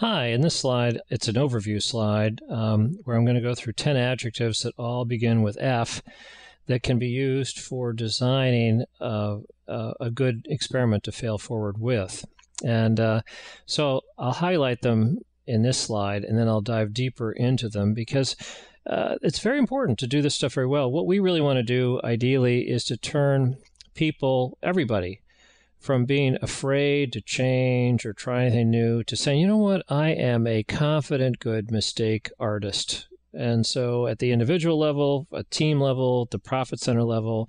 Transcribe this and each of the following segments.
Hi, in this slide, it's an overview slide um, where I'm going to go through 10 adjectives that all begin with F that can be used for designing a, uh, uh, a good experiment to fail forward with. And uh, so I'll highlight them in this slide and then I'll dive deeper into them because uh, it's very important to do this stuff very well. What we really want to do, ideally, is to turn people, everybody, from being afraid to change or try anything new to saying, you know what, I am a confident, good mistake artist. And so, at the individual level, a team level, the profit center level,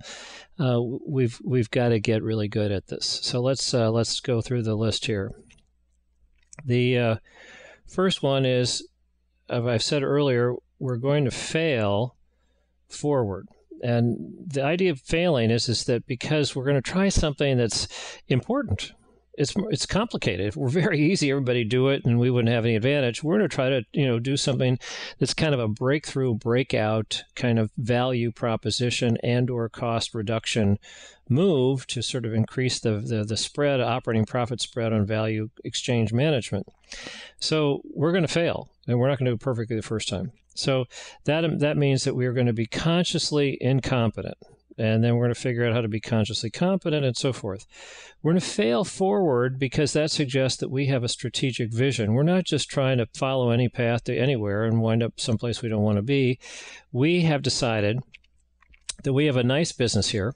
uh, we've we've got to get really good at this. So let's uh, let's go through the list here. The uh, first one is, as I've said earlier, we're going to fail forward, and the idea of failing is is that because we're going to try something that's important it's it's complicated. If we're very easy, everybody do it, and we wouldn't have any advantage. We're going to try to you know do something that's kind of a breakthrough, breakout kind of value proposition and or cost reduction move to sort of increase the, the, the spread, operating profit spread on value exchange management. So we're going to fail, and we're not going to do it perfectly the first time. So that that means that we are going to be consciously incompetent and then we're going to figure out how to be consciously competent and so forth. We're going to fail forward because that suggests that we have a strategic vision. We're not just trying to follow any path to anywhere and wind up someplace we don't want to be. We have decided that we have a nice business here.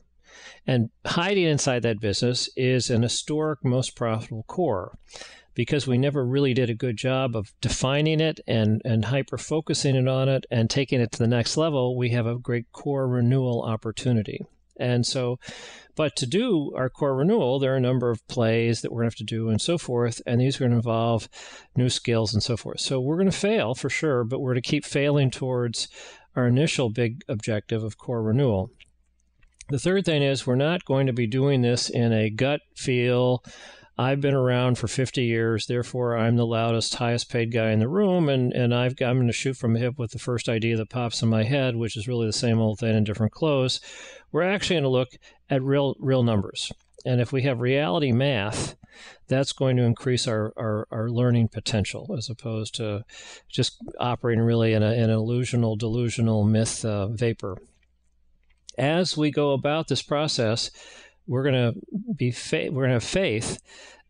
And hiding inside that business is an historic most profitable core because we never really did a good job of defining it and, and hyper focusing it on it and taking it to the next level, we have a great core renewal opportunity. And so, but to do our core renewal, there are a number of plays that we're going to have to do and so forth. And these are going to involve new skills and so forth. So we're going to fail for sure, but we're going to keep failing towards our initial big objective of core renewal. The third thing is we're not going to be doing this in a gut feel I've been around for 50 years, therefore I'm the loudest, highest paid guy in the room, and, and I've, I'm going to shoot from the hip with the first idea that pops in my head, which is really the same old thing in different clothes. We're actually going to look at real, real numbers. And if we have reality math, that's going to increase our, our, our, learning potential as opposed to just operating really in, a, an illusional, delusional myth uh, vapor. As we go about this process, we're going to be fa- we're going to have faith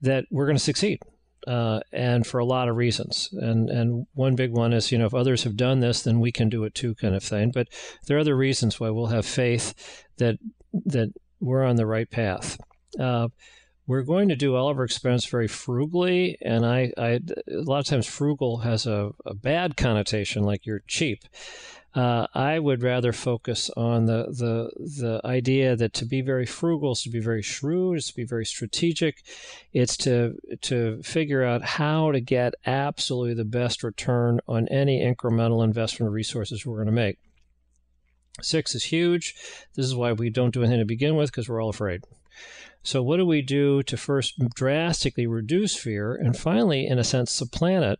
that we're going to succeed. Uh, and for a lot of reasons. And and one big one is you know if others have done this, then we can do it too, kind of thing. But there are other reasons why we'll have faith that that we're on the right path. Uh, we're going to do all of our expense very frugally, and I, I a lot of times frugal has a, a bad connotation, like you're cheap. Uh, I would rather focus on the, the the idea that to be very frugal is to be very shrewd, is to be very strategic. It's to to figure out how to get absolutely the best return on any incremental investment of resources we're going to make. Six is huge. This is why we don't do anything to begin with because we're all afraid. So what do we do to first drastically reduce fear and finally, in a sense, supplant it?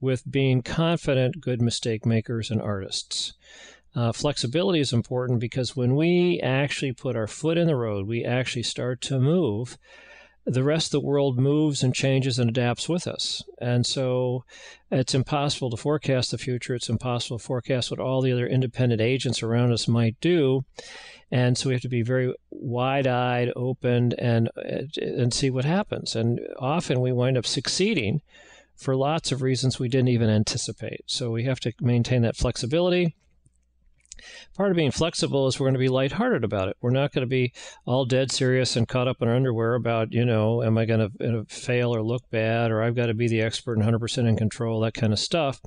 with being confident, good mistake makers and artists. Uh, flexibility is important because when we actually put our foot in the road, we actually start to move. The rest of the world moves and changes and adapts with us. And so it's impossible to forecast the future. It's impossible to forecast what all the other independent agents around us might do. And so we have to be very wide eyed, open, and, and see what happens. And often we wind up succeeding for lots of reasons we didn't even anticipate. So we have to maintain that flexibility. Part of being flexible is we're going to be lighthearted about it. We're not going to be all dead serious and caught up in our underwear about, you know, am I going to fail or look bad or I've got to be the expert and 100% in control, that kind of stuff.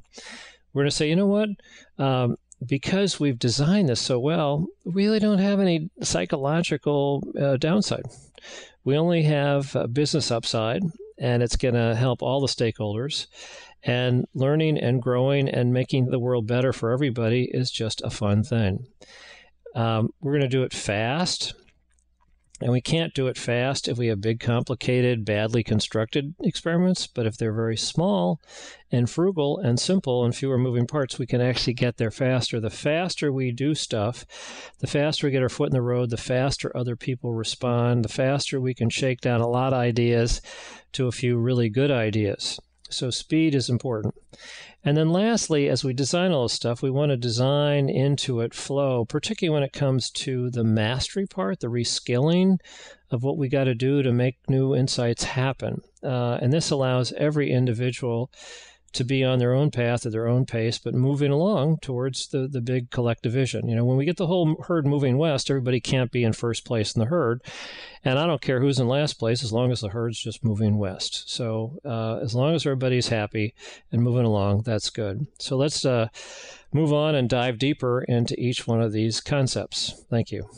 We're going to say, you know what? Um, because we've designed this so well, we really don't have any psychological uh, downside. We only have uh, business upside, and it's going to help all the stakeholders. And learning and growing and making the world better for everybody is just a fun thing. Um, we're going to do it fast. And we can't do it fast if we have big, complicated, badly constructed experiments. But if they're very small and frugal and simple and fewer moving parts, we can actually get there faster. The faster we do stuff, the faster we get our foot in the road, the faster other people respond, the faster we can shake down a lot of ideas to a few really good ideas. So speed is important. And then lastly, as we design all this stuff, we want to design into it flow, particularly when it comes to the mastery part, the reskilling of what we got to do to make new insights happen. Uh, and this allows every individual to be on their own path at their own pace, but moving along towards the, the big collective vision. You know, when we get the whole herd moving west, everybody can't be in first place in the herd. And I don't care who's in last place as long as the herd's just moving west. So uh, as long as everybody's happy and moving along, that's good. So let's uh, move on and dive deeper into each one of these concepts. Thank you.